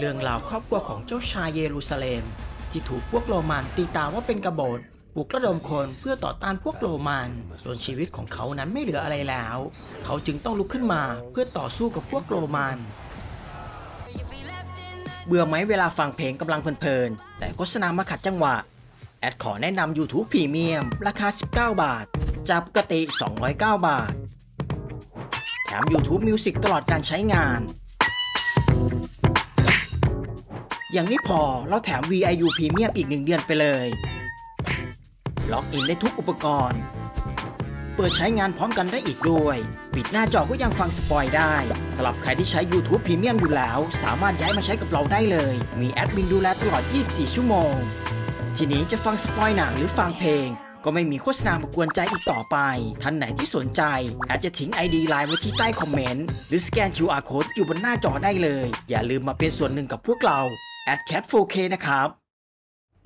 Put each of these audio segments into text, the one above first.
เรื่องราวครอบครัวของเจ้าชายเยรูซาเล็มที่ถูกพวกโรมันตีตาว่าเป็นกบฏปลุกระดมคนเพื่อต่อต้านพวกโรมันจนชีวิตของเขานั้นไม่เหลืออะไรแล้ว เขาจึงต้องลุกขึ้นมาเพื่อต่อสู้กับพวกโรมัน เบื่อไหมเวลาฟังเพลงกำลังเพลินๆแต่โฆษณามาขัดจังหวะ แอดขอแนะนำ YouTube p ี e m i ราคา 19 บาท จักกติ 209 บาทแถม YouTube Music ตลอดการใช้งานยังไม่พอเราแถม VIU Premium อีก 1 เดือนไปเลย ล็อกอินได้ทุกอุปกรณ์ เปิดใช้งานพร้อมกันได้อีกด้วย ปิดหน้าจอก็ยังฟังสปอยได้สำหรับใครที่ใช้ YouTube Premium อยู่แล้ว สามารถย้ายมาใช้กับเราได้เลย มีแอดมินดูแลตลอด 24 ชั่วโมง ทีนี้จะฟังสปอยหนังหรือฟังเพลง ก็ไม่มีโฆษณามากวนใจอีกต่อไป ท่านไหนที่สนใจอาจจะทิ้ง ID ไลน์ไว้ที่ใต้คอมเมนต์หรือสแกน QR code อยู่บนหน้าจอได้เลย อย่าลืมมาเป็นส่วนหนึ่งกับพวกเราแอดแคท4 k นะครับ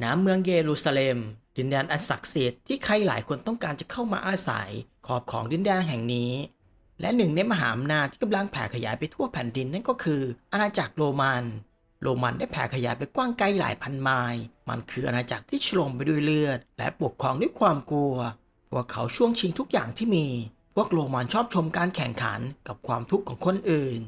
น้ำเมืองเยรูซาเล็ม ดินแดนอันศักดิ์สิทธิ์ที่ใครหลายคนต้องการจะเข้ามาอาศัยขอบของดินแดนแห่งนี้ และหนึ่งในมหาอำนาจที่กำลังแผ่ขยายไปทั่วแผ่นดินนั่นก็คืออาณาจักรโรมัน โรมันได้แผ่ขยายไปกว้างไกลหลายพันไมล์ มันคืออาณาจักรที่ฉลมไปด้วยเลือดและปกครองด้วยความกลัวพวกเขาช่วงชิงทุกอย่างที่มี พวกโรมันชอบชมการแข่งขันกับความทุกข์ของคนอื่น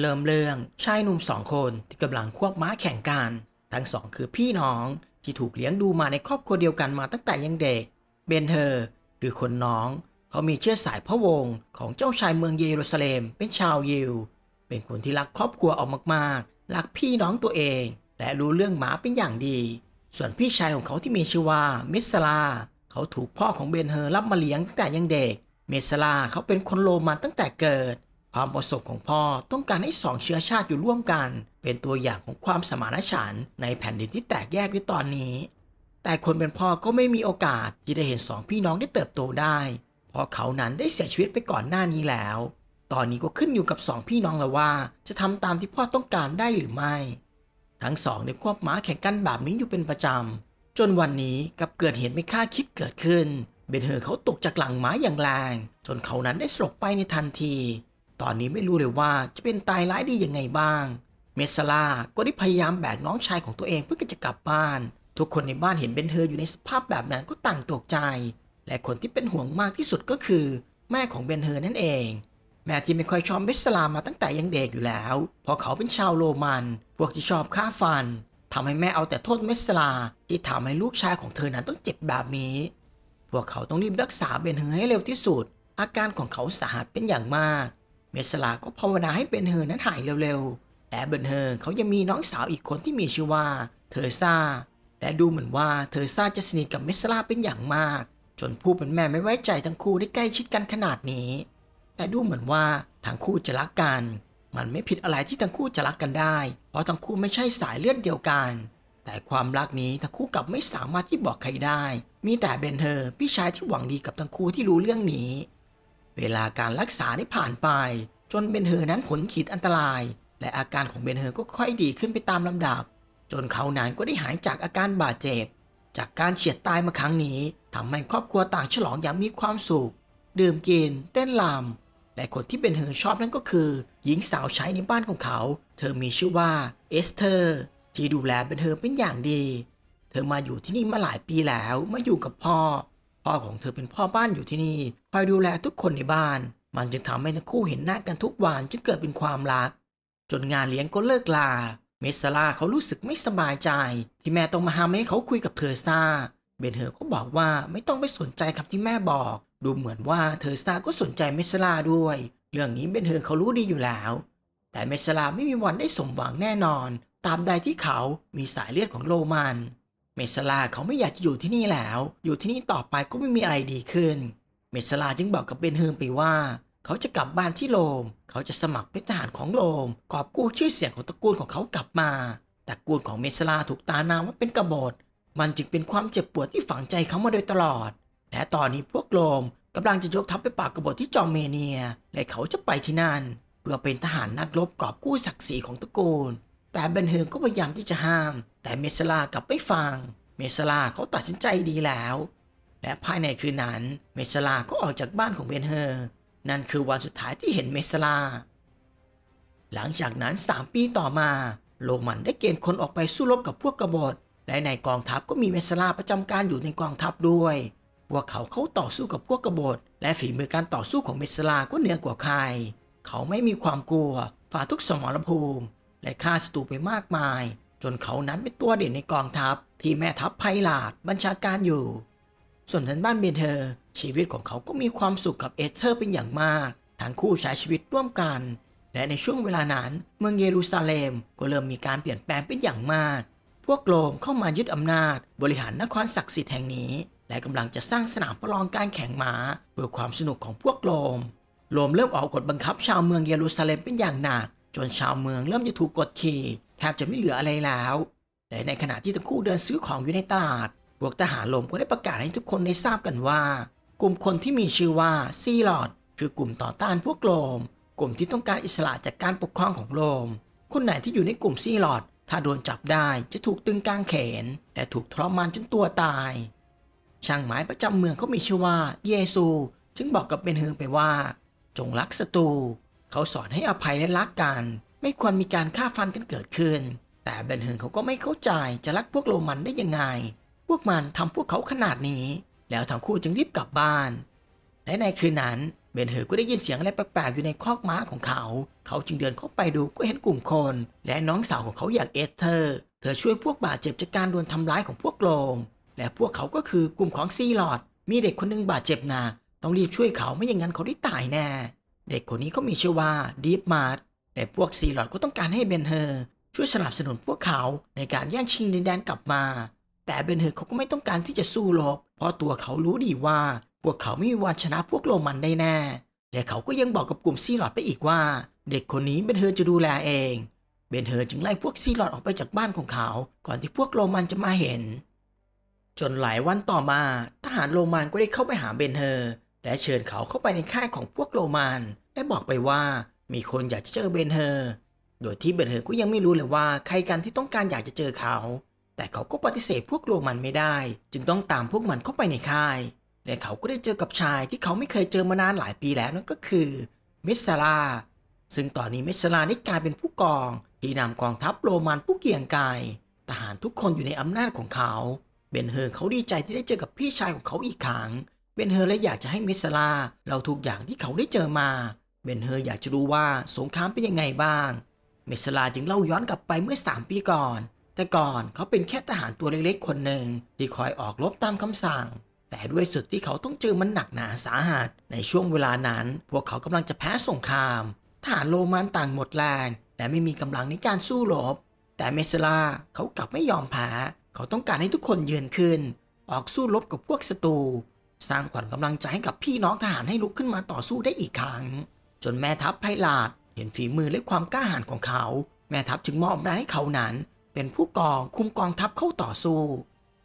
เริ่มเรื่องชายหนุ่มสองคนที่กำลังควบม้าแข่งกันทั้งสองคือพี่น้องที่ถูกเลี้ยงดูมาในครอบครัวเดียวกันมาตั้งแต่ยังเด็ก เบนเธอร์คือคนน้อง เขามีเชื้อสายพระวงศ์ของเจ้าชายเมืองเยรูซาเล็มเป็นชาวยิว เป็นคนที่รักครอบครัวออกมากๆ รักพี่น้องตัวเอง และรู้เรื่องหมาเป็นอย่างดี ส่วนพี่ชายของเขาที่มีชื่อว่าเมสลาเขาถูกพ่อของเบนเฮอรับมาเลี้ยงตั้งแต่ยังเด็ก เมสลาเขาเป็นคนโรมันตั้งแต่เกิดความประสบของพ่อต้องการให้สองเชื้อชาติอยู่ร่วมกัน เป็นตัวอย่างของความสมานฉันท์ในแผ่นดินที่แตกแยกในตอนนี้ แต่คนเป็นพ่อก็ไม่มีโอกาส ที่จะเห็นสองพี่น้องได้เติบโตได้ เพราะเขานั้นได้เสียชีวิตไปก่อนหน้านี้แล้ว ตอนนี้ก็ขึ้นอยู่กับสองพี่น้องแล้วว่า จะทำตามที่พ่อต้องการได้หรือไม่ ทั้งสองได้ควบม้าแข่งกันแบบนี้อยู่เป็นประจำจนวันนี้กับเกิดเหตุไม่คาดคิดเกิดขึ้นเบนเฮอร์เขาตกจากหลังม้าอย่างแรง จนเขานั้นได้สลบไปในทันทีตอนนี้ไม่รู้เลยว่าจะเป็นตายร้ายดียังไงบ้าง เมสลาก็ได้พยายามแบกน้องชายของตัวเองเพื่อจะกลับบ้าน ทุกคนในบ้านเห็นเบนเธออยู่ในสภาพแบบนั้นก็ต่างตกใจ และคนที่เป็นห่วงมากที่สุดก็คือแม่ของเบนเธอนั่นเอง แม่ที่ไม่ค่อยชอบเมสลามาตั้งแต่ยังเด็กอยู่แล้ว เพราะเขาเป็นชาวโรมันพวกที่ชอบฆ่าฟันทำให้แม่เอาแต่โทษเมสลาที่ทำให้ลูกชายของเธอนั้นต้องเจ็บแบบนี้ พวกเขาต้องรีบรักษาเบนเธอให้เร็วที่สุด อาการของเขาสาหัสเป็นอย่างมากเมสลา ก็ภาวนาให้เบนเฮอนั้นหายเร็วๆและเบนเฮอร์เขายังมีน้องสาวอีกคนที่มีชื่อว่า เธอซาและดูเหมือนว่าเธอซาจะสนิทกับเมสลาเป็นอย่างมาก จนผู้เป็นแม่ไม่ไว้ใจทั้งคู่ได้ใกล้ชิดกันขนาดนี้ แต่ดูเหมือนว่าทั้งคู่จะรักกัน มันไม่ผิดอะไรที่ทั้งคู่จะรักกันได้ เพราะทั้งคู่ไม่ใช่สายเลือดเดียวกัน แต่ความรักนี้ทั้งคู่กลับไม่สามารถที่บอกใครได้ มีแต่เบนเฮอร์พี่ชายที่หวังดีกับทั้งคู่ที่รู้เรื่องนี้เวลาการรักษาได้ผ่านไปจนเบนเฮอร์นั้นผลขีดอันตราย และอาการของเบนเฮอร์ก็ค่อยดีขึ้นไปตามลำดับ จนเขานั้นก็ได้หายจากอาการบาดเจ็บ จากการเฉียดตายมาครั้งนี้ทำให้ครอบครัวต่างฉลองอย่างมีความสุขดื่มกิน เต้นราและคนที่เบนเฮอร์ชอบนั่นก็คือ หญิงสาวใช้ในบ้านของเขา เธอมีชื่อว่าเอสเธอร์ที่ดูแลเบนเฮอร์เป็นอย่างดี เธอมาอยู่ที่นี่มาหลายปีแล้วมาอยู่กับพ่อพ่อของเธอเป็นพ่อบ้านอยู่ที่นี่คอยดูแลทุกคนในบ้าน มันจึงทำให้ทั้งคู่เห็นหน้ากันทุกวันจนเกิดเป็นความรัก จนงานเลี้ยงก็เลิกลา เมสซาร่าเขารู้สึกไม่สบายใจ ที่แม่ต้องมาหาให้เขาคุยกับเธอซาเบนเฮอร์ก็บอกว่าไม่ต้องไปสนใจคำที่แม่บอก ดูเหมือนว่าเธอซาก็สนใจเมสซาร่าด้วย เรื่องนี้เบนเฮอร์เขารู้ดีอยู่แล้ว แต่เมสซาร่าไม่มีวันได้สมหวังแน่นอนตามใดที่เขามีสายเลือดของโรมันเมสลาเขาไม่อยากจะอยู่ที่นี่แล้ว อยู่ที่นี่ต่อไปก็ไม่มีอะไรดีขึ้น เมสลาจึงบอกกับเบนเฮิรมไปว่า เขาจะกลับบ้านที่โรม เขาจะสมัครเป็นทหารของโรมกอบกู้ชื่อเสียงของตระกูลของเขากลับมาตระกูลของเมสลาถูกตานามว่าเป็นกบฏ มันจึงเป็นความเจ็บปวดที่ฝังใจเขามาโดยตลอด และตอนนี้พวกโรมกำลังจะยกทัพไปปราบกบฏที่จอมเมเนีย และเขาจะไปที่นั่น เพื่อเป็นทหารนักรบกอบกู้ศักดิ์ศรีของตระกูลแต่เบนเฮิร์ก็พยายามที่จะห้าม แต่เมสลากลับไม่ฟัง เมสลาเขาตัดสินใจดีแล้ว และภายในคืนนั้น เมสลาก็ออกจากบ้านของเบนเฮอร์นั่นคือวันสุดท้ายที่เห็นเมสลา หลังจากนั้น 3 ปีต่อมาโรมันได้เกณฑ์คนออกไปสู้รบกับพวกกบฏและในกองทัพก็มีเมสลาประจำการอยู่ในกองทัพด้วยพวกเขาเขาต่อสู้กับพวกกบฏและฝีมือการต่อสู้ของเมสลาก็เหนือกว่าใคร เขาไม่มีความกลัวฝ่าทุกสมรภูมิและฆ่าศัตรูไปมากมาย จนเขานั้นเป็นตัวเด่นในกองทัพที่แม่ทัพไพลาดบัญชาการอยู่ ส่วนทันบ้านเบนเธอ ชีวิตของเขาก็มีความสุขกับเอสเธอร์เป็นอย่างมาก ทั้งคู่ใช้ชีวิตร่วมกัน และในช่วงเวลานั้นเมืองเยรูซาเล็มก็เริ่มมีการเปลี่ยนแปลงเป็นอย่างมาก พวกโรมเข้ามายึดอำนาจบริหารนครศักดิ์สิทธิ์แห่งนี้ และกำลังจะสร้างสนามประลองการแข่งม้าเพื่อความสนุกของพวกโรมโรมเริ่มออกกฎบังคับชาวเมืองเยรูซาเล็มเป็นอย่างหนักจนชาวเมืองเริ่มจะถูกกดขี่แทบจะไม่เหลืออะไรแล้ว แต่ในขณะที่ทั้งคู่เดินซื้อของอยู่ในตลาดพวกทหารลมก็ได้ประกาศให้ทุกคนได้ทราบกันว่า กลุ่มคนที่มีชื่อว่าซีลอดคือกลุ่มต่อต้านพวกโรมกลุ่มที่ต้องการอิสระจากการปกครองของโรมคนไหนที่อยู่ในกลุ่มซีลอดถ้าโดนจับได้ จะถูกตึงกลางเขนและถูกทรมานจนตัวตายช่างหมายประจำเมืองเขามีชื่อว่า เยซู จึงบอกกับเบนเฮืรงไปว่า จงรักศัตรูเขาสอนให้อภัยและรักกัน ไม่ควรมีการฆ่าฟันกันเกิดขึ้น แต่เบนเฮิร์นเขาก็ไม่เข้าใจจะรักพวกโรมันได้ยังไง พวกมันทำพวกเขาขนาดนี้ แล้วทั้งคู่จึงรีบกลับบ้าน และในคืนนั้น เบนเฮอก็ได้ยินเสียงอะไรแปลกๆอยู่ในคอกม้าของเขา เขาจึงเดินเข้าไปดูก็เห็นกลุ่มคน และน้องสาวของเขาอย่างเอสเธอร์เธอช่วยพวกบาดเจ็บจากการโดนทำร้ายของพวกโรมและพวกเขาก็คือกลุ่มของซีลอดมีเด็กคนนึงบาดเจ็บหนักต้องรีบช่วยเขาไม่อย่างนั้นเขาได้ตายแน่เด็กคนนี้เขามีชื่อว่าดีฟมาร์แต่พวกซีลอดก็ต้องการให้เบนเฮอร์ช่วยสนับสนุนพวกเขาในการแย่งชิงดินแดนกลับมา แต่เบนเฮอร์เขาก็ไม่ต้องการที่จะสู้รบ เพราะตัวเขารู้ดีว่าพวกเขาไม่มีวันชนะพวกโรมันได้แน่ และเขาก็ยังบอกกับกลุ่มซีลอดไปอีกว่า เด็กคนนี้เบนเฮอร์จะดูแลเอง เบนเฮอร์จึงไล่พวกซีลอดออกไปจากบ้านของเขา ก่อนที่พวกโรมันจะมาเห็น จนหลายวันต่อมา ทหารโรมันก็ได้เข้าไปหาเบนเฮอร์และเชิญเขาเข้าไปในค่ายของพวกโรมัน และบอกไปว่ามีคนอยากจะเจอเบนเฮอร์ โดยที่เบนเฮอร์ก็ยังไม่รู้เลยว่าใครกันที่ต้องการอยากจะเจอเขา แต่เขาก็ปฏิเสธพวกโรมันไม่ได้ จึงต้องตามพวกมันเข้าไปในค่าย และเขาก็ได้เจอกับชายที่เขาไม่เคยเจอมานานหลายปีแล้วนั่นก็คือเมสซารา ซึ่งตอนนี้เมสซาราได้กลายเป็นผู้กอง ที่นำกองทัพโรมันผู้เกี่ยงกาย ทหารทุกคนอยู่ในอำนาจของเขา เบนเฮอร์เขาดีใจที่ได้เจอกับพี่ชายของเขาอีกครั้งเบนเฮอร์เลยอยากจะให้เมสลาเราทุกอย่างที่เขาได้เจอมา เบนเฮอร์อยากจะรู้ว่าสงครามเป็นยังไงบ้าง เมสลาจึงเล่าย้อนกลับไปเมื่อ3ปีก่อน แต่ก่อนเขาเป็นแค่ทหารตัวเล็กๆคนหนึ่งที่คอยออกรบตามคำสั่ง แต่ด้วยสึกที่เขาต้องเจอมันหนักหนาสาหัส ในช่วงเวลานั้น พวกเขากำลังจะแพ้สงคราม ทหารโรมันต่างหมดแรงและไม่มีกำลังในการสู้รบ แต่เมสลาเขากลับไม่ยอมแพ้เขาต้องการให้ทุกคนยืนขึ้น ออกสู้รบกับพวกศัตรูสร้างขวัญกำลังใจให้กับพี่น้องทหารให้ลุกขึ้นมาต่อสู้ได้อีกครั้ง จนแม่ทัพไพลาด เห็นฝีมือและความกล้าหาญของเขา แม่ทัพจึงมอบหมายให้เขานั้นเป็นผู้กองคุมกองทัพเข้าต่อสู้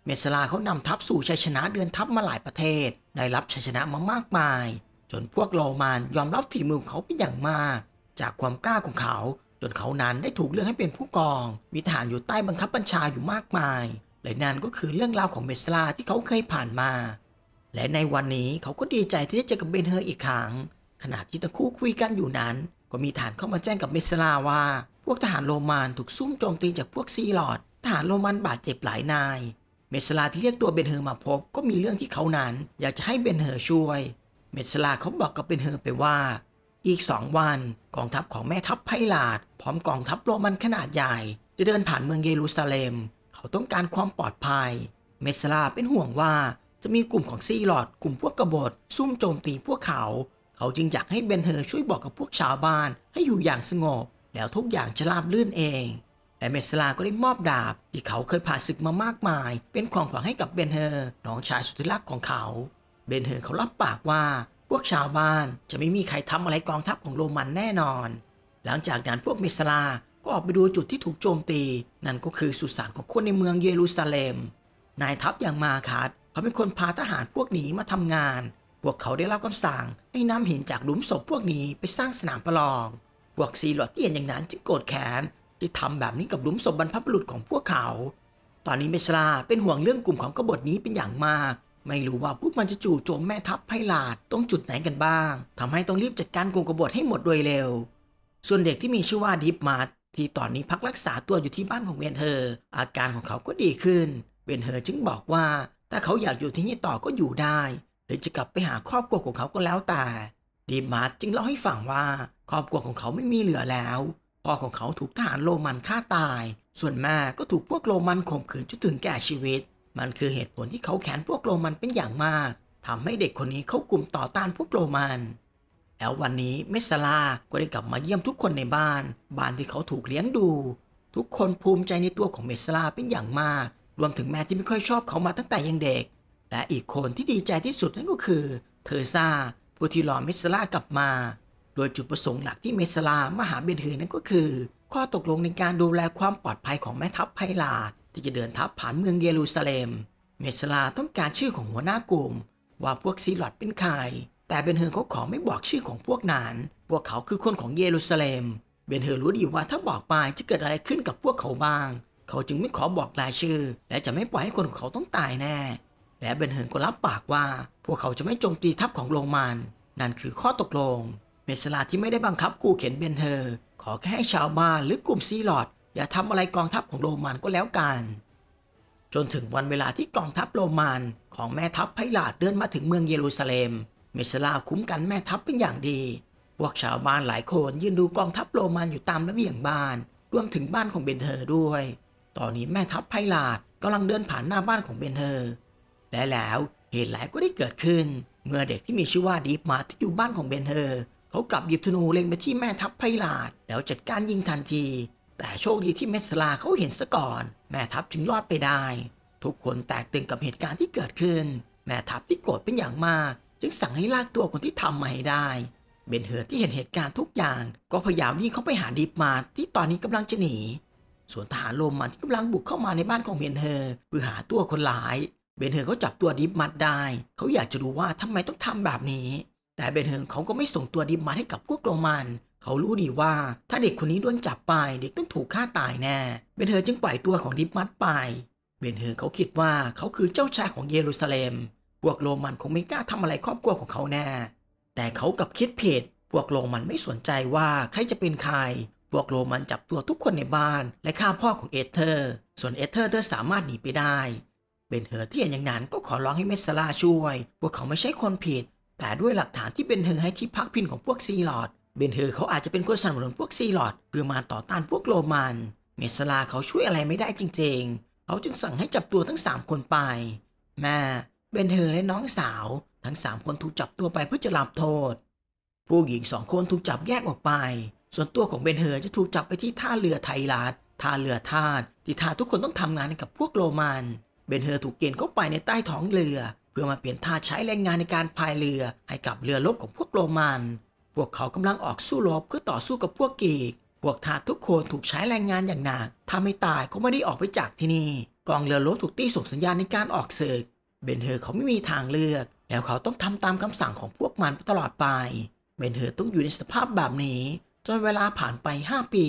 เมสลาเขานำทัพสู่ชัยชนะเดือนทัพมาหลายประเทศ ได้รับชัยชนะมามากมาย จนพวกโรมันยอมรับฝีมือของเขาเป็นอย่างมาก จากความกล้าของเขา จนเขานั้นได้ถูกเลือกให้เป็นผู้กองมีฐานอยู่ใต้บังคับบัญชาอยู่มากมาย และนั่นก็คือเรื่องราวของเมสลาที่เขาเคยผ่านมาและในวันนี้เขาก็ดีใจที่ได้เจอกับเบนเฮอร์อีกครั้งขณะที่ตั้งคู่คุยกันอยู่นั้น ก็มีฐานเข้ามาแจ้งกับเมสลาว่า พวกทหารโรมันถูกซุ่มโจมตีจากพวกซีลอดทหารโรมันบาดเจ็บหลายนาย เมสลาที่เรียกตัวเบนเฮอร์มาพบก็มีเรื่องที่เขานั้น อยากจะให้เบนเฮอร์ช่วย เมสลาเขาบอกกับเบนเฮอร์ไปว่า อีกสองวันกองทัพของแม่ทัพไพลาดพร้อมกองทัพโรมันขนาดใหญ่ จะเดินผ่านเมืองเยรูซาเล็มเขาต้องการความปลอดภัย เมสลาเป็นห่วงว่าจะมีกลุ่มของซีหลอดกลุ่มพวกกบฏซุ่มโจมตีพวกเขา เขาจึงอยากให้เบนเฮอร์ช่วยบอกกับพวกชาวบ้านให้อยู่อย่างสงบแล้วทุกอย่างจะราบลื่นเองแต่เมสลาก็ได้มอบดาบที่เขาเคยผ่าศึกมามากมาย เป็นของขวัญให้กับเบนเฮอร์น้องชายสุดที่รักของเขาเบนเฮอร์เขารับปากว่าพวกชาวบ้านจะไม่มีใครทำอะไรกองทัพของโรมันแน่นอน หลังจากนั้นพวกเมสลาก็ออกไปดูจุดที่ถูกโจมตีนั่นก็คือสุสานของคนในเมืองเยรูซาเล็มนายทัพอย่างมาคัดเขาเป็นคนพาทหารพวกนี้มาทำงาน พวกเขาได้รับคำสั่งให้นำหินจากหลุมศพพวกนี้ไปสร้างสนามประลอง พวกซีหลอดที่เห็นอย่างนั้นจึงโกรธแค้นที่ทำแบบนี้กับหลุมศพบรรพบุรุษของพวกเขา ตอนนี้เมชลาเป็นห่วงเรื่องกลุ่มของกบฏนี้เป็นอย่างมาก ไม่รู้ว่าพวกมันจะจู่โจมแม่ทัพไพลาดตรงจุดไหนกันบ้าง ทำให้ต้องรีบจัดการกลุ่มกบฏให้หมดโดยเร็ว ส่วนเด็กที่มีชื่อว่าดิฟมาร์ทที่ตอนนี้พักรักษาตัวอยู่ที่บ้านของเวนเธออาการของเขาก็ดีขึ้นเวนเธอจึงบอกว่าถ้าเขาอยากอยู่ที่นี่ต่อก็อยู่ได้ หรือจะกลับไปหาครอบครัวของเขาก็แล้วแต่ดีมาร์ตจึงเล่าให้ฟังว่า ครอบครัวของเขาไม่มีเหลือแล้ว พ่อของเขาถูกทหารโรมันฆ่าตาย ส่วนแม่ก็ถูกพวกโรมันข่มขืนจนถึงแก่ชีวิต มันคือเหตุผลที่เขาแค้นพวกโรมันเป็นอย่างมาก ทำให้เด็กคนนี้เขากลุ่มต่อต้านพวกโรมันแล้ววันนี้เมสซาลาก็ได้กลับมาเยี่ยมทุกคนในบ้านบ้านที่เขาถูกเลี้ยงดู ทุกคนภูมิใจในตัวของเมสซาลาเป็นอย่างมากรวมถึงแม่ที่ไม่ค่อยชอบเขามาตั้งแต่ยังเด็ก และอีกคนที่ดีใจที่สุดนั่นก็คือเทอร์ซา ผู้ที่รอเมสลาากลับมา โดยจุดประสงค์หลักที่เมสลาามหาเบนเฮนั้นก็คือ ข้อตกลงในการดูแลความปลอดภัยของแม่ทัพไพลาที่จะเดินทัพผ่านเมืองเยรูซาเล็ม เมสลาาต้องการชื่อของหัวหน้ากลุ่มว่าพวกซีหลอดเป็นใครแต่เบนเฮร์เขาขอไม่บอกชื่อของพวกนั้นพวกเขาคือคนของเยรูซาเล็ม เบนเฮร์รู้ดีว่าถ้าบอกไปจะเกิดอะไรขึ้นกับพวกเขาบ้างเขาจึงไม่ขอบอกรายชื่อ และจะไม่ปล่อยให้คนของเขาต้องตายแน่และเบนเฮินก็รับปากว่า พวกเขาจะไม่โจมตีทัพของโรมัน นั่นคือข้อตกลง เมสลาที่ไม่ได้บังคับกูเข็นเบนเฮอร์ขอแค่ให้ชาวบ้านหรือกลุ่มซีลอด อย่าทำอะไรกองทัพของโรมันก็แล้วกัน จนถึงวันเวลาที่กองทัพโรมัน ของแม่ทัพไพลาดเดินมาถึงเมืองเยรูซาเลม็ม เมสลาคุ้มกันแม่ทัพเป็นอย่างดีพวกชาวบ้านหลายคนยืนดูกองทัพโรมันอยู่ตามระเบียงบ้านรวมถึงบ้านของเบนเฮอร์ด้วยตอนนี้แม่ทัพไพลาดกำลังเดินผ่านหน้าบ้านของเบนเธอและแล้วเหตุหลายก็ได้เกิดขึ้น เมื่อเด็กที่มีชื่อว่าดีฟมาที่อยู่บ้านของเบนเธอเขากลับหยิบธนูเล็งไปที่แม่ทัพไพลาดแล้วจัดการยิงทันที แต่โชคดีที่เมสลาเขาเห็นซะก่อน แม่ทัพจึงรอดไปได้ ทุกคนแตกตื่นกับเหตุการณ์ที่เกิดขึ้น แม่ทัพที่โกรธเป็นอย่างมาก จึงสั่งให้ลากตัวคนที่ทำมาให้ได้เบนเฮอร์ที่เห็นเหตุการณ์ทุกอย่าง ก็พยายามวิ่งเข้าไปหาดิฟมาที่ตอนนี้กำลังจะหนีส่วนทหารโรมันที่กำลังบุกเข้ามาในบ้านของเบนเฮอร์เพื่อหาตัวคนร้าย เบนเฮอร์เขาจับตัวดิฟมัดได้ เขาอยากจะรู้ว่าทำไมต้องทำแบบนี้ แต่เบนเฮอร์เขาก็ไม่ส่งตัวดิฟมัดให้กับพวกโรมัน เขารู้ดีว่าถ้าเด็กคนนี้โดนจับไป เด็กต้องถูกฆ่าตายแน่ เบนเฮอร์จึงปล่อยตัวของดิฟมัดไป เบนเฮอร์เขาคิดว่าเขาคือเจ้าชายของเยรูซาเล็ม พวกโรมันคงไม่กล้าทำอะไรครอบครัวของเขาแน่ แต่เขากับคิดผิดพวกโรมันไม่สนใจว่าใครจะเป็นใครพวกโรมันจับตัวทุกคนในบ้าน และฆ่าพ่อของเอเธอร์ ส่วนเอเธอร์เธอสามารถหนีไปได้ เบนเฮอร์ที่เห็นอย่างนั้นก็ขอร้องให้เมสซาลาช่วย พวกเขาไม่ใช่คนผิด แต่ด้วยหลักฐานที่เบนเฮอร์ให้ที่พักพินของพวกซีลอดเบนเฮอร์เขาอาจจะเป็นคนสนับสนุนพวกซีลอดเพื่อมาต่อต้านพวกโรมัน เมสซาลาเขาช่วยอะไรไม่ได้จริงๆ เขาจึงสั่งให้จับตัวทั้ง 3 คนไป แม่ เบนเฮอร์และน้องสาวทั้ง 3 คนถูกจับตัวไปเพื่อจะรับโทษผู้หญิงสองคนถูกจับแยกออกไปส่วนตัวของเบนเฮอร์จะถูกจับไปที่ท่าเรือไทลาัท่าเรือทาดที่ทาทุกคนต้องทำงานกับพวกโรมัน เบนเฮอร์ถูกเกณฑ์เข้าไปในใต้ท้องเรือ เพื่อมาเปลี่ยนท่าใช้แรงงานในการพายเรือ ให้กับเรือลบของพวกโรมัน พวกเขากำลังออกสู้รบเพื่อต่อสู้กับพวกกีกพวกทาทุกคนถูกใช้แรงงานอย่างหนักถ้าไม่ตายก็ไม่ได้ออกไปจากที่นี่ กองเรือลบถูกตีส่งสัญญาณในการออกศึกเบนเฮอร์เขาไม่มีทางเลือก แล้วเขาต้องทำตามคำสั่งของพวกมันตลอดไป เบนเฮอร์ต้องอยู่ในสภาพแบบนี้จนเวลาผ่านไป 5 ปี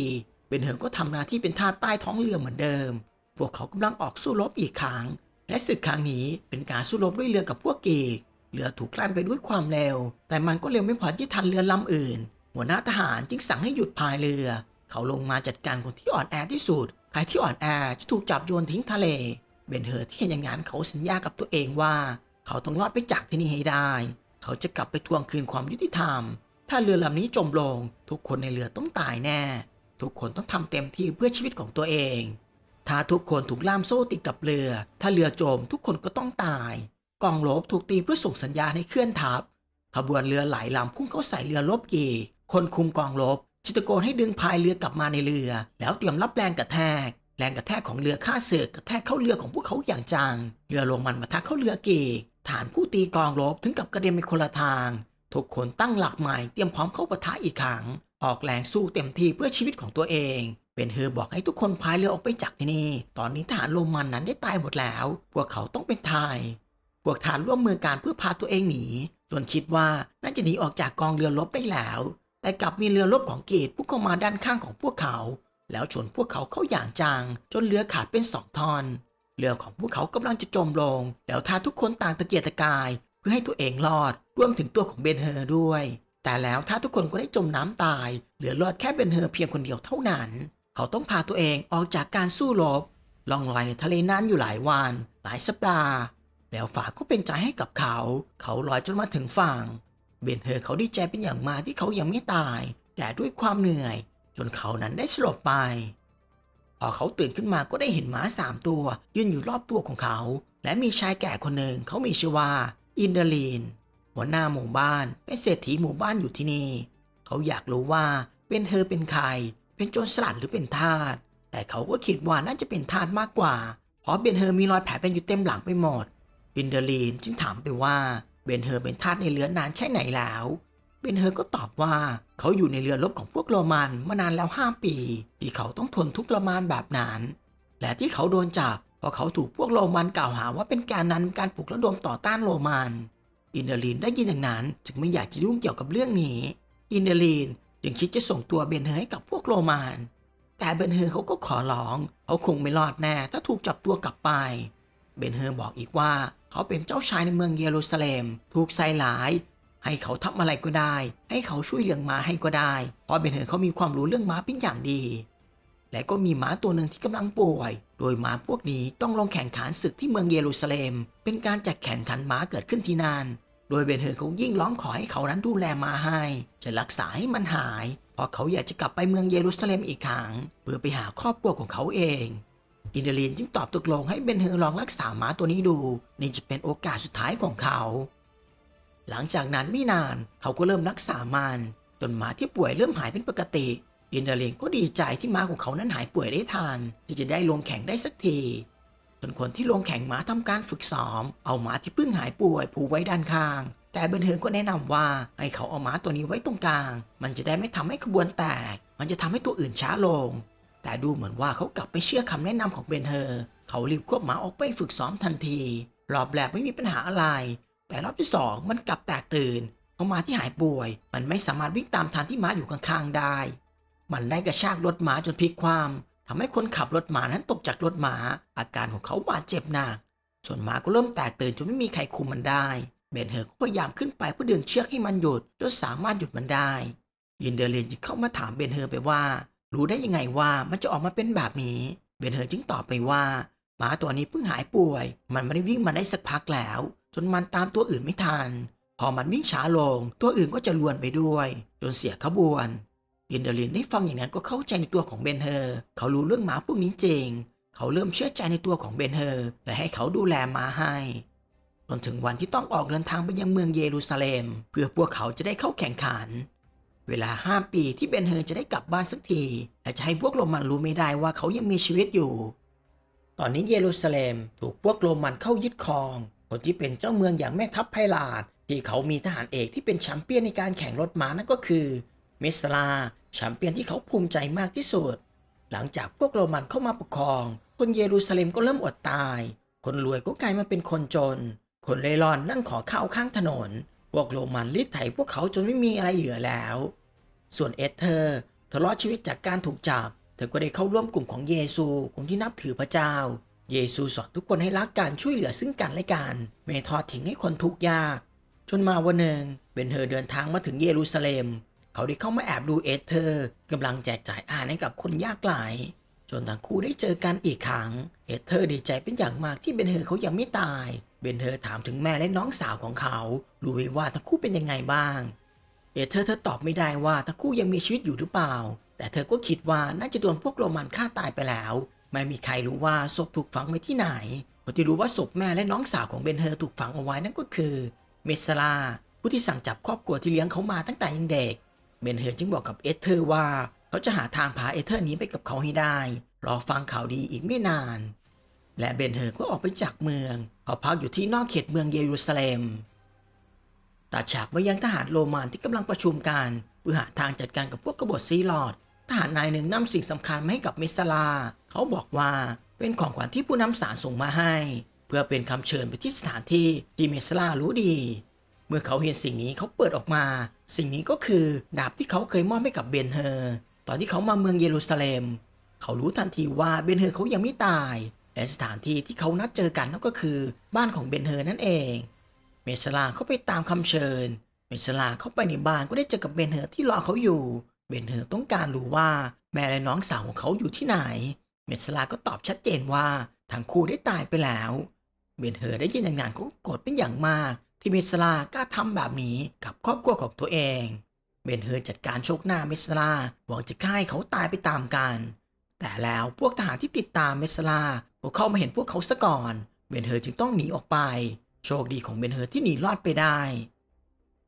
เบนเหิ์ก็ทำหน้าที่เป็นทาสใต้ท้องเรือเหมือนเดิมพวกเขากำลังออกสู้รบอีกครั้งและศึกครั้งนี้เป็นการสู้รบด้วยเรือกับพวกกีกเรือถูกกลั่นไปด้วยความเร็วแต่มันก็เร็วไม่พอที่ทันเรือลำอื่น หัวหน้าทหารจึงสั่งให้หยุดพายเรือ เขาลงมาจัดการคนที่อ่อนแอที่สุด ใครที่อ่อนแอจะถูกจับโยนทิ้งทะเลเบนเฮอร์ที่เห็นอย่างนั้นเขาสัญญากับตัวเองว่า เขาต้องรอดไปจากที่นี่ให้ได้ เขาจะกลับไปทวงคืนความยุติธรรมถ้าเรือลำนี้จมลง ทุกคนในเรือต้องตายแน่ ทุกคนต้องทำเต็มที่เพื่อชีวิตของตัวเอง ถ้าทุกคนถูกล่ามโซ่ติดกับเรือ ถ้าเรือจม ทุกคนก็ต้องตายกองลบถูกตีเพื่อส่งสัญญาณให้เคลื่อนทัพขบวนเรือหลายลำพุ่งเข้าใส่เรือลบกีกคนคุมกองลบชิตโกนให้ดึงพายเรือกลับมาในเรือ แล้วเตรียมรับแรงกระแทกแรงกระแทกของเรือฆ่าเสืกกระแทกเข้าเรือของพวกเขาอย่างจังเรือลงมันมาทักเข้าเรือกีกฐานผู้ตีกองลบถึงกับกระเด็นไปคนละทางทุกคนตั้งหลักใหม่เตรียมพร้อมเข้าปะทะอีกครั้งออกแรงสู้เต็มที่เพื่อชีวิตของตัวเอง เป็นเฮอบอกให้ทุกคนพายเรือออกไปจากที่นี่ ตอนนี้ทหารโรมันนั้นได้ตายหมดแล้ว พวกเขาต้องเป็นทายพวกทหารร่วมมือกันเพื่อพาตัวเองหนีจนคิดว่าน่าจะหนีออกจากกองเรือรบได้แล้ว แต่กลับมีเรือรบของเกตดพุ่งเข้ามาด้านข้างของพวกเขา แล้วชนพวกเขาเข้าอย่างจังจนเรือขาดเป็นสองท่อนเรือของพวกเขากำลังจะจมลงแล้วท่าทุกคนต่างตะเกียกตะกายเพื่อให้ตัวเองรอดรวมถึงตัวของเบนเฮอร์ด้วย แต่แล้วถ้าทุกคนก็ได้จมน้ำตาย เหลือรอดแค่เบนเฮอร์เพียงคนเดียวเท่านั้น เขาต้องพาตัวเองออกจากการสู้รบ ล่องลอยในทะเลนานอยู่หลายวันหลายสัปดาห์แล้วฝาก็เป็นใจให้กับเขา เขาลอยจนมาถึงฝั่ง เบนเฮอร์เขาดีใจเป็นอย่างมากที่เขายังไม่ตาย แต่ด้วยความเหนื่อย จนเขานั้นได้สลบไป พอเขาตื่นขึ้นมาก็ได้เห็นหมาสามตัวยืนอยู่รอบตัวของเขา และมีชายแก่คนหนึ่งเขามีชื่อว่าอินเดลีนหัวหน้าหมู่บ้านเป็นเศรษฐีหมู่บ้านอยู่ที่นี่ เขาอยากรู้ว่าเป็นเธอเป็นใคร เป็นโจรสลัดหรือเป็นทาส แต่เขาก็คิดว่าน่าจะเป็นทาสมากกว่า เพราะเบนเธอมีรอยแผลเป็นอยู่เต็มหลังไปหมด อินเดอรีนจึงถามไปว่าเบนเธอเป็นทาสในเรือนนานแค่ไหนแล้ว เบนเธอก็ตอบว่าเขาอยู่ในเรือรบของพวกโรมันมานานแล้วห้าปี ที่เขาต้องทนทุกข์ทรมานแบบนั้น และที่เขาโดนจับเพราะเขาถูกพวกโรมันกล่าวหาว่าเป็นการนั้นการปลุกระดมต่อต้านโรมันอินเดลีนได้ยินอย่างนั้น จึงไม่อยากจะยุ่งเกี่ยวกับเรื่องนี้ อินเดลีนจึงคิดจะส่งตัวเบนเฮอร์ให้กับพวกโรมัน แต่เบนเฮอร์เขาก็ขอร้องเขาคงไม่รอดแน่ ถ้าถูกจับตัวกลับไป เบนเฮอร์บอกอีกว่าเขาเป็นเจ้าชายในเมืองเยรูซาเล็มถูกใส่หลาย ให้เขาทำอะไรก็ได้ ให้เขาช่วยเลี้ยงม้าให้ก็ได้เพราะเบนเฮเขามีความรู้เรื่องม้าเป็นอย่างดีและก็มีม้าตัวหนึ่งที่กำลังป่วย โดยม้าพวกนี้ต้องลงแข่งขันศึกที่เมืองเยรูซาเล็ม เป็นการจัดแข่งขันม้าเกิดขึ้นที่นาน โดยเบนเฮอร์เขายิ่งร้องขอให้เขานั้นดูแลม้าให้ จะรักษาให้มันหาย เพราะเขาอยากจะกลับไปเมืองเยรูซาเล็มอีกครั้ง เพื่อไปหาครอบครัวของเขาเอง อินเดรีนจึงตอบตกลงให้เบนเฮอร์ลองรักษาม้าตัวนี้ดู นี่จะเป็นโอกาสสุดท้ายของเขา หลังจากนั้นไม่นานเขาก็เริ่มรักษา มันจนหมาที่ป่วยเริ่มหายเป็นปกติเินเดเลนก็ดีใจที่ม้าของเขานั้นหายป่วยได้ทันที่จะได้ลงแข่งได้สักทีส่วนคนที่ลงแข่งม้าทำการฝึกซ้อม เอาม้าที่เพิ่งหายป่วยผูกไว้ด้านข้าง แต่บันเทิงก็แนะนำว่าให้เขาเอาม้าตัวนี้ไว้ตรงกลาง มันจะได้ไม่ทำให้ขบวนแตก มันจะทำให้ตัวอื่นช้าลง แต่ดูเหมือนว่าเขากลับไปเชื่อคำแนะนำของเบนเฮอร์ เขารีบควบม้าออกไปฝึกซ้อมทันทีรอบแรกไม่มีปัญหาอะไร แต่รอบที่สองมันกลับแตกตื่นเพาม้าที่หายป่วย มันไม่สามารถวิ่งตามทางที่ม้าอยู่ข้างๆได้มันได้กระชากรถม้าจนพลิกคว่ำทำให้คนขับรถม้านั้นตกจากรถม้า อาการของเขาบาดเจ็บหนัก ส่วนม้าก็เริ่มแตกตื่นจนไม่มีใครคุมมันได้ เบนเฮอร์ก็พยายามขึ้นไปเพื่อดึงเชือกให้มันหยุดจนสามารถหยุดมันได้ยินเดอร์เลนจึงเข้ามาถามเบนเฮอร์ไปว่า รู้ได้ยังไงว่ามันจะออกมาเป็นแบบนี้ เบนเฮอร์จึงตอบไปว่าหมาตัวนี้เพิ่งหายป่วย มันไม่ได้วิ่งมาได้สักพักแล้ว จนมันตามตัวอื่นไม่ทัน พอมันวิ่งช้าลง ตัวอื่นก็จะลวนไปด้วย จนเสียขบวนอินเดรินได้ฟังอย่างนั้นก็เข้าใจในตัวของเบนเฮอร์ เขารู้เรื่องหมาพวกนี้จริงเขาเริ่มเชื่อใจในตัวของเบนเฮอร์และให้เขาดูแลมาให้ จนถึงวันที่ต้องออกเดินทางไปยังเมืองเยรูซาเล็มเพื่อพวกเขาจะได้เข้าแข่งขัน เวลาห้าปีที่เบนเฮอร์จะได้กลับบ้านสักทีและจะให้พวกโรมันรู้ไม่ได้ว่าเขายังมีชีวิตอยู่ ตอนนี้เยรูซาเล็มถูกพวกโรมันเข้ายึดครองคนที่เป็นเจ้าเมืองอย่างแม่ทัพไพลาดที่เขามีทหารเอกที่เป็นแชมเปี้ยนในการแข่งรถม้านั่นก็คือมิสลาแชมเปี้ยนที่เขาภูมิใจมากที่สุด หลังจากพวกโรมันเข้ามาปกครอง คนเยรูซาเล็มก็เริ่มอดตาย คนรวยก็กลายมาเป็นคนจน คนเลร่อนนั่งขอข้าวข้างถนนพวกโรมันลิดไถพวกเขาจนไม่มีอะไรเหลือแล้ว ส่วนเอเธอร์เธอรอดชีวิตจากการถูกจับ เธอก็ได้เข้าร่วมกลุ่มของเยซูกลุ่มที่นับถือพระเจ้า เยซูสอนทุกคนให้รักการช่วยเหลือซึ่งกันและกันไม่ทอดทิ้งให้คนทุกข์ยากจนมาวันหนึ่งเบนเธอเดินทางมาถึงเยรูซาเล็มเขาได้เข้ามาแอบดูเอเธอร์กำลังแจกจ่ายอาหารให้กับคนยากไร้จนทั้งคู่ได้เจอกันอีกครั้งเอเธอร์ ดีใจเป็นอย่างมากที่เบนเฮอร์เขายังไม่ตายเบนเฮอร์ถามถึงแม่และน้องสาวของเขารู้ไหมว่าทั้งคู่เป็นยังไงบ้าง เอเธอร์เธอตอบไม่ได้ว่าทั้งคู่ยังมีชีวิตอยู่หรือเปล่า แต่เธอก็คิดว่าน่าจะโดนพวกโรมันฆ่าตายไปแล้ว ไม่มีใครรู้ว่าศพถูกฝังไว้ที่ไหนคนที่รู้ว่าศพแม่และน้องสาวของเบนเฮอร์ถูกฝังเอาไว้นั่นก็คือ เมสซาลาผู้ที่สั่งจับครอบครัวที่เลี้ยงเขามาตั้งแต่ยังเด็กเมนเฮอร์จึงบอกกับเอเธอร์ว่าเขาจะหาทางพาเอเธอร์ นี้ไปกับเขาให้ได้ รอฟังข่าวดีอีกไม่นาน และเบนเฮอร์ก็ออกไปจากเมืองเขาพักอยู่ที่นอกเขตเมืองเยรูซาเล็มตาฉากไปยังทหารโรมันที่กำลังประชุมกันเพื่อหาทางจัดการกับพวกกบฏซีลอดทหารนายหนึ่งนำสิ่งสำคัญมาให้กับเมสซาลาเขาบอกว่าเป็นของขวัญที่ผู้นำสารส่งมาให้ เพื่อเป็นคำเชิญไปที่สถานที่ที่เมสซาลารู้ดีเมื่อเขาเห็นสิ่งนี้เขาเปิดออกมา สิ่งนี้ก็คือ ดาบที่เขาเคยมอบให้กับเบนเฮอร์ตอนที่เขามาเมืองเยรูซาเล็มเขารู้ทันทีว่าเบนเฮอร์เขายังไม่ตายและสถานที่ที่เขานัดเจอกันนั่นก็คือบ้านของเบนเฮอร์นั่นเองเมสลาเขาไปตามคำเชิญ เมสลาเขาไปในบ้านก็ได้เจอกับเบนเฮอร์ที่รอเขาอยู่เบนเฮอร์ต้องการรู้ว่าแม่และน้องสาวของเขาอยู่ที่ไหน เมสลาก็ตอบชัดเจนว่าทั้งคู่ได้ตายไปแล้ว เบนเฮอร์ได้ยินอย่างนั้นก็โกรธเป็นอย่างมากที่เมสลาก็ทำแบบนี้กับครอบครัวของตัวเอง เบนเฮอร์จัดการชกหน้าเมสลาหวังจะฆ่าเขาตายไปตามกัน แต่แล้วพวกทหารที่ติดตามเมสลาก็เข้ามาเห็นพวกเขาซะก่อน เบนเฮอร์จึงต้องหนีออกไป โชคดีของเบนเฮอร์ที่หนีรอดไปได้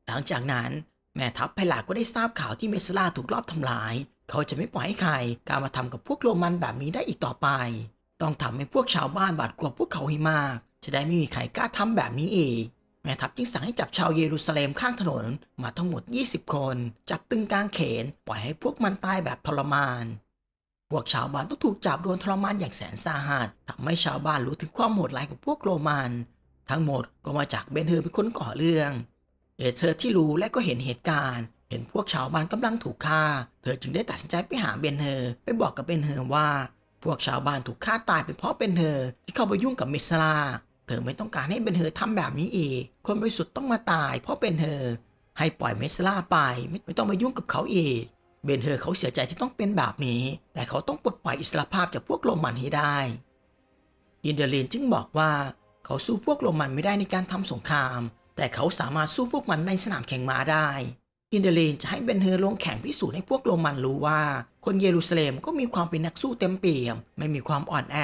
หลังจากนั้น แม่ทัพไพลาก็ได้ทราบข่าวที่เมสลาถูกลอบทำลาย เขาจะไม่ปล่อยให้ใครกล้ามาทำกับพวกโรมันแบบนี้ได้อีกต่อไป ต้องทำให้พวกชาวบ้านบาดกลัวพวกเขาให้มาก จะได้ไม่มีใครกล้าทำแบบนี้อีกแม่ทัพจึงสั่งให้จับชาวเยรูซาเล็มข้างถนนมาทั้งหมด 20 คน จับตึงกลางเขน ปล่อยให้พวกมันตายแบบทรมาน พวกชาวบ้านต้องถูกจับโดนทรมานอย่างแสนสาหัสทำให้ชาวบ้านรู้ถึงความโหดร้ายของพวกโรมัน ทั้งหมดก็มาจากเบนเฮอร์เป็นคนก่อเรื่อง เอเธอร์ที่รู้และก็เห็นเหตุการณ์ เห็นพวกชาวบ้านกำลังถูกฆ่า เธอจึงได้ตัดสินใจไปหาเบนเฮอร์ ไปบอกกับเบนเฮอร์ว่า พวกชาวบ้านถูกฆ่าตายเป็นเพราะเบนเฮอร์ที่เข้าไปยุ่งกับเมสลาเธอไม่ต้องการให้เบนเฮอทำแบบนี้อีก คนบริสุทธิ์ต้องมาตาย เพราะเป็นเธอให้ปล่อยเมสลาไปไม่ไม่ต้องมายุ่งกับเขาอีก เบนเฮอเขาเสียใจที่ต้องเป็นแบบนี้ แต่เขาต้องปลดปล่อยอิสรภาพจากพวกโรมันให้ได้ อินเดลีนจึงบอกว่า เขาสู้พวกโรมันไม่ได้ในการทำสงคราม แต่เขาสามารถสู้พวกมันในสนามแข่งม้าได้ อินเดลีนจะให้เบนเฮอลงแข่งพิสูจน์ให้พวกโรมันรู้ว่า คนเยรูซาเล็มก็มีความเป็นนักสู้เต็มเปี่ยม ไม่มีความอ่อนแอ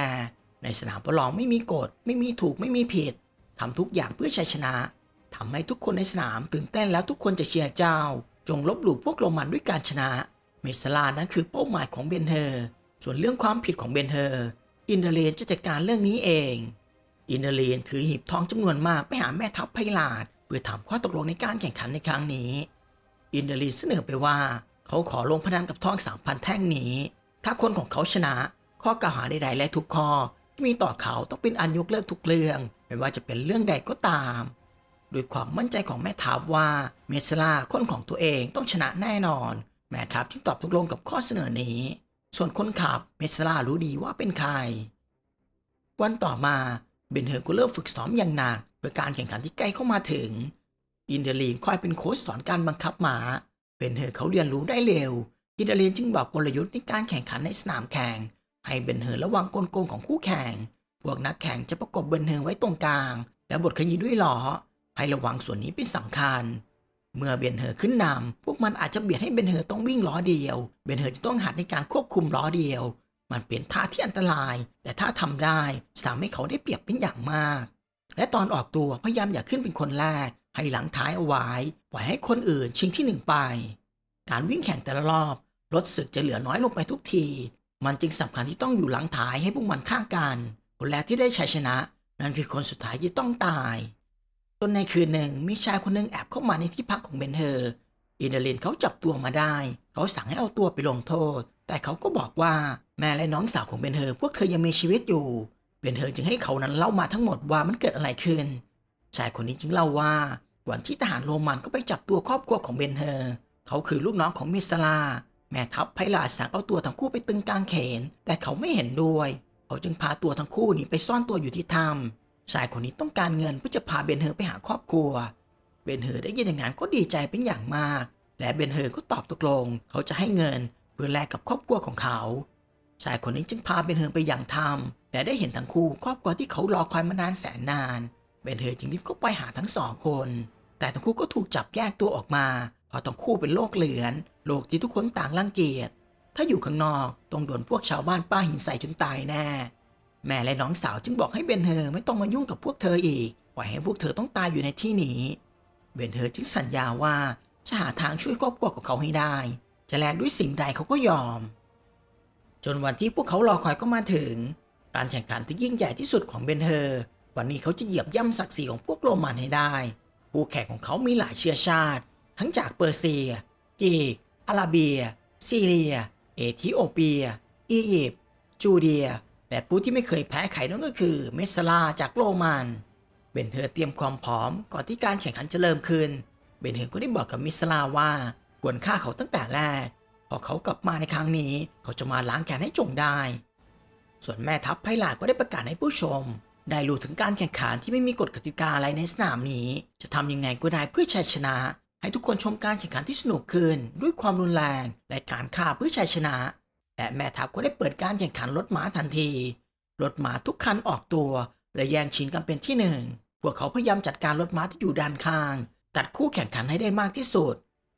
ในสนามประลอง ไม่มีกฎไม่มีถูกไม่มีผิดทำทุกอย่างเพื่อชัยชนะทำให้ทุกคนในสนามตื่นเต้นแล้วทุกคนจะเชียร์เจ้า จงลบหลู่พวกโรมันด้วยการชนะ เมสลานั้นคือเป้าหมายของเบนเฮอร์ ส่วนเรื่องความผิดของเบนเฮอร์ อินเดเลนจะจัดการเรื่องนี้เอง อินเดเลนถือหีบทองจำนวนมากไปหาแม่ทัพไพลาดเพื่อถามข้อตกลงในการแข่งขันในครั้งนี้อินเดเลนเสนอไปว่า เขาขอลงพนันกับทองสามพันแท่งนี้ ถ้าคนของเขาชนะข้อกล่าวหาใดๆ และทุกข้อมีต่อเขาต้องเป็นอันยกเลิกทุกเรื่อง ไม่ว่าจะเป็นเรื่องใดก็ตาม โดยความมั่นใจของแม่ทัพว่า เมสลาคนของตัวเองต้องชนะแน่นอน แม่ทัพจึงตอบตกลงกับข้อเสนอนี้ ส่วนคนขับเมสลารู้ดีว่าเป็นใคร วันต่อมาเบนเฮอร์ก็เริ่มฝึกซ้อมอย่างหนักเพื่อการแข่งขันที่ใกล้เข้ามาถึง อินเดลีนคอยเป็นโค้ชสอนการบังคับหมาเบนเฮอร์เขาเรียนรู้ได้เร็วอินเดลีนจึงบอกกลยุทธ์ ในการแข่งขันในสนามแข่งให้เบนเฮิร์ระวังกลโกงของคู่แข่ง พวกนักแข่งจะประกบเบนเฮิร์ไว้ตรงกลาง และบทขยี้ด้วยล้อให้ระวังส่วนนี้เป็นสำคัญ เมื่อเบนเฮอร์ขึ้นนำพวกมันอาจจะเบียดให้เบนเฮอร์ต้องวิ่งล้อเดียว เบนเฮอร์จะต้องหัดในการควบคุมล้อเดียว มันเป็นท่าที่อันตราย แต่ถ้าทำได้สามให้เขาได้เปรียบเป็นอย่างมาก และตอนออกตัวพยายามอย่าขึ้นเป็นคนแรก ให้หลังท้ายเอาไว้ไว้ให้คนอื่นชิงที่หนึ่งไป การวิ่งแข่งแต่ละรอบ รถศึกจะเหลือน้อยลงไปทุกทีมันจึงสำคัญที่ต้องอยู่หลังท้ายให้พวกมันข้างกัน คนแรกที่ได้ชัยชนะ นั่นคือคนสุดท้ายที่ต้องตายจนในคืนหนึ่งมีชายคนหนึ่งแอบเข้ามาในที่พักของเบนเธออินเดลินเขาจับตัวมาได้ เขาสั่งให้เอาตัวไปลงโทษ แต่เขาก็บอกว่าแม่และน้องสาวของเบนเธอพวกเธอยังมีชีวิตอยู่เบนเธอจึงให้เขานั้นเล่ามาทั้งหมดว่ามันเกิดอะไรขึ้นชายคนนี้จึงเล่าว่าวันที่ทหารโรมันก็ไปจับตัวครอบครัวของเบนเธอเขาคือลูกน้องของมิสลาแม่ทัพไพลาสั่งเอาตัวทั้งคู่ไปตึงกลางเขน แต่เขาไม่เห็นด้วย เขาจึงพาตัวทั้งคู่หนีไปซ่อนตัวอยู่ที่ถ้ำชายคนนี้ต้องการเงินเพื่อจะพาเบนเฮอไปหาครอบครัว เบนเฮอได้ยินอย่างนั้นก็ดีใจเป็นอย่างมาก และเบนเฮอก็ตอบตกลง เขาจะให้เงินเพื่อแลกกับครอบครัวของเขา ชายคนนี้จึงพาเบนเฮอไปอย่างถ้ำและได้เห็นทั้งคู่ครอบครัวที่เขารอคอยมานานแสนนาน เบนเฮอจึงรีบเข้าไปหาทั้งสองคน แต่ทั้งคู่ก็ถูกจับแยกตัวออกมาพอต้องคู่เป็นโลกเหลือน โลกที่ทุกคนต่างรังเกียจถ้าอยู่ข้างนอก ต้องโดนพวกชาวบ้านป้าหินใส่จนตายแน่ แม่และน้องสาวจึงบอกให้เบนเฮอไม่ต้องมายุ่งกับพวกเธออีกปล่อยให้พวกเธอต้องตายอยู่ในที่นี้ เบนเฮอจึงสัญญาว่าจะหาทางช่วยครอบครัวของเขาให้ได้จะแลกด้วยสิ่งใดเขาก็ยอม จนวันที่พวกเขารอคอยก็มาถึง การแข่งขันที่ยิ่งใหญ่ที่สุดของเบนเฮอวันนี้เขาจะเหยียบย่ำศักดิ์ศรีของพวกโรมันให้ได้ ผู้แข่งของเขา มีหลายเชื้อชาติทั้งจากเปอร์เซียกีกอาราเบีย ซีเรีย เอธิโอเปีย อียิปต์ จูเดีย และผู้ที่ไม่เคยแพ้ไขนั่นก็คือเมสซาลาจากโรมันเบนเธอเตรียมความพร้อมก่อนที่การแข่งขันจะเริ่มขึ้น เบนเธอก็ได้บอกกับมิสลาว่า กวนฆ่าเขาตั้งแต่แรก พอเขากลับมาในครั้งนี้ เขาจะมาล้างแค้นให้จงได้ ส่วนแม่ทัพไพลาก็ได้ประกาศให้ผู้ชม ได้รู้ถึงการแข่งขันที่ไม่มีกฎกติกาอะไรในสนามนี้ จะทำยังไงก็ได้เพื่อชัยชนะให้ทุกคนชมการแข่งขันที่สนุกขึ้นด้วยความรุนแรง และการฆ่าเพื่อชัยชนะและแม่ทัพก็ได้เปิดการแข่งขันรถม้าทันทีรถม้าทุกคันออกตัว และแย่งชิงกันเป็นที่หนึ่งพวกเขาพยายามจัดการรถม้าที่อยู่ด้านข้าง ตัดคู่แข่งขันให้ได้มากที่สุด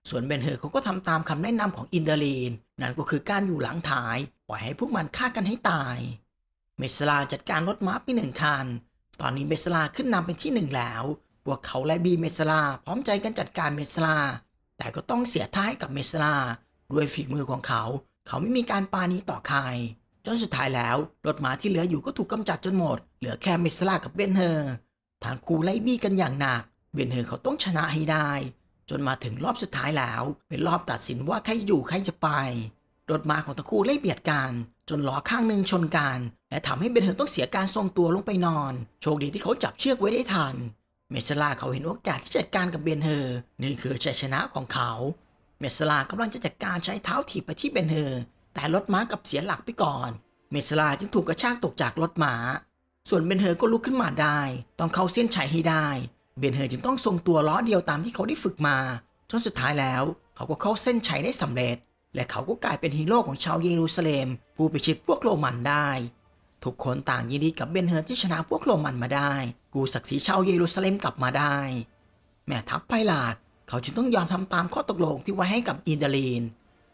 ส่วนเบนเฮอร์เขาก็ทำตามคำแนะนำของอินเดรีน นั่นก็คือการอยู่หลังท้ายปล่อยให้พวกมันฆ่ากันให้ตาย เมสลาจัดการรถม้าไปหนึ่งคัน ตอนนี้เมสลาขึ้นนำเป็นที่หนึ่งแล้วพวกเขาและบีเมสลาพร้อมใจกันจัดการเมสลาแต่ก็ต้องเสียท้ายกับเมสลาด้วยฝีมือของเขา เขาไม่มีการปาณีต่อใครจนสุดท้ายแล้วรถหมาที่เหลืออยู่ก็ถูกกำจัดจนหมด เหลือแค่เมสลากับเบนเฮอร์ทางคูไล่บีกันอย่างหนักเบนเฮอร์เขาต้องชนะให้ได้ จนมาถึงรอบสุดท้ายแล้วเป็นรอบตัดสินว่าใครอยู่ใครจะไปรถมาของตะคูไล่เบียดกันจนล้อข้างหนึ่งชนกันและทำให้เบนเฮอร์ต้องเสียการทรงตัวลงไปนอน โชคดีที่เขาจับเชือกไว้ได้ทันเมสลาเขาเห็นโอกาสที่จัดการกับเบนเฮอร์นี่คือชัยชนะของเขา เมสลากำลังจะจัดการใช้เท้าถีบไปที่เบนเฮอร์แต่รถม้ากับเสียหลักไปก่อน เมสลาจึงถูกกระชากตกจากรถม้าส่วนเบนเฮอร์ก็ลุกขึ้นมาได้ ต้องเข้าเส้นชัยให้ได้ เบนเฮอร์จึงต้องทรงตัวล้อเดียวตามที่เขาได้ฝึกมาจนสุดท้ายแล้ว เขาก็เข้าเส้นชัยได้สำเร็จ และเขาก็กลายเป็นฮีโร่ของชาวเยรูซาเล็มผู้ไปชิดพวกโรมันได้ทุกคนต่างยินดีกับเบนเฮอร์ที่ชนะพวกโรมันมาได้กูศักดิ์ศรีชาวเยรูซาเล็มกลับมาได้ แม่ทัพไพลาดเขาจึงต้องยอมทำตามข้อตกลงที่ไว้ให้กับอินเดลีน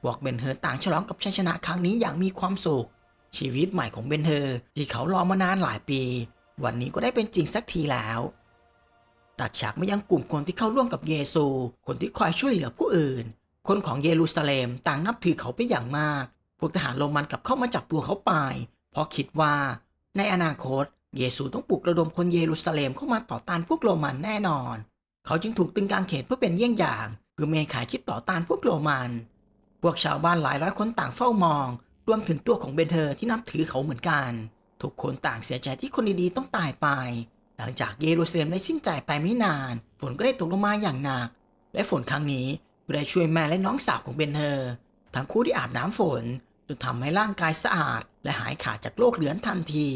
บอกเบนเฮอร์ต่างฉลองกับชัยชนะครั้งนี้อย่างมีความสุข ชีวิตใหม่ของเบนเฮอร์ที่เขารอมานานหลายปี วันนี้ก็ได้เป็นจริงสักทีแล้ว ตัดฉากไม่ยังกลุ่มคนที่เข้าร่วมกับเยซู คนที่คอยช่วยเหลือผู้อื่น คนของเยรูซาเล็มต่างนับถือเขาเป็นอย่างมาก พวกทหารโรมันกลับเข้ามาจับตัวเขาไป เพราะคิดว่าในอนาคตเยซูต้องปลุกระดมคนเยรูซาเล็มเข้ามาต่อต้านพวกโรมันแน่นอน เขาจึงถูกตึงกางเขนเพื่อเป็นเยี่ยงอย่างคือเมขายคิดต่อต้านพวกโรมัน พวกชาวบ้านหลายร้อยคนต่างเฝ้ามอง รวมถึงตัวของเบนเธอที่นับถือเขาเหมือนกัน ทุกคนต่างเสียใจที่คนดีๆต้องตายไป หลังจากเยรูซาเล็มได้สิ้นใจไปไม่นาน ฝนก็ได้ตกลงมาอย่างหนัก และฝนครั้งนี้ก็ได้ช่วยแม่และน้องสาวของเบนเธอ ทั้งคู่ที่อาบน้ำฝนจนทำให้ร่างกายสะอาดและหายขาดจากโรคเรื้อนทันที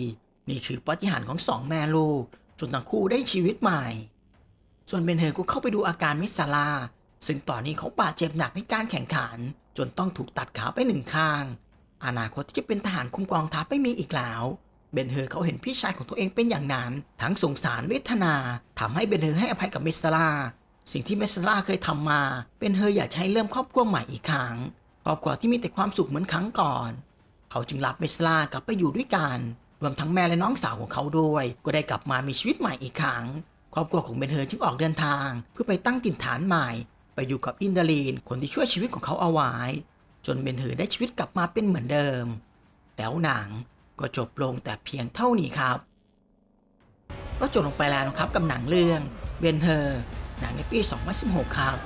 นี่คือปฏิหารของสองแม่ลูกจนทั้งคู่ได้ชีวิตใหม่ ส่วนเบนเฮอร์ก็เข้าไปดูอาการมิสซาลา ซึ่งตอนนี้เขาบาดเจ็บหนักในการแข่งขัน จนต้องถูกตัดขาไปหนึ่งข้าง อนาคตที่จะเป็นทหารคุมกองทัพไม่มีอีกแล้ว เบนเฮอร์เขาเห็นพี่ชายของตัวเองเป็นอย่างนั้น ทั้งสงสารเวทนาทำให้เบนเฮอร์ให้อภัยกับมิสซาลาสิ่งที่มิสซาลาเคยทำมาเบนเฮอร์อยากใช้เริ่มครอบครัวใหม่อีกครั้งครอบครัวที่มีแต่ความสุขเหมือนครั้งก่อน เขาจึงรับมิสซาลากลับไปอยู่ด้วยกันรวมทั้งแม่และน้องสาวของเขาด้วย ก็ได้กลับมามีชีวิตใหม่อีกครั้งครอบครัวของเบนเฮอร์จึงออกเดินทางเพื่อไปตั้งถิ่นฐานใหม่ ไปอยู่กับอินเดลีน คนที่ช่วยชีวิตของเขาเอาไว้จนเบนเฮอร์ได้ชีวิตกลับมาเป็นเหมือนเดิมแล้วหนังก็จบลงแต่เพียงเท่านี้ครับก็จบลงไปแล้วนะครับกับหนังเรื่องเบนเฮอร์หนังในปี2016 ครับ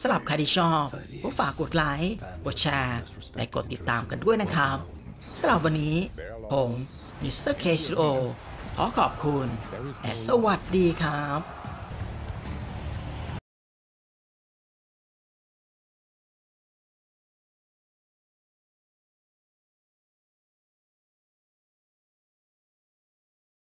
สำหรับใครที่ชอบก็ฝากกดไลค์กดแชร์ และกดติดตามกันด้วยนะครับสำหรับวันนี้ผมมิสเตอร์เคชโอขอขอบคุณและสวัสดีครับ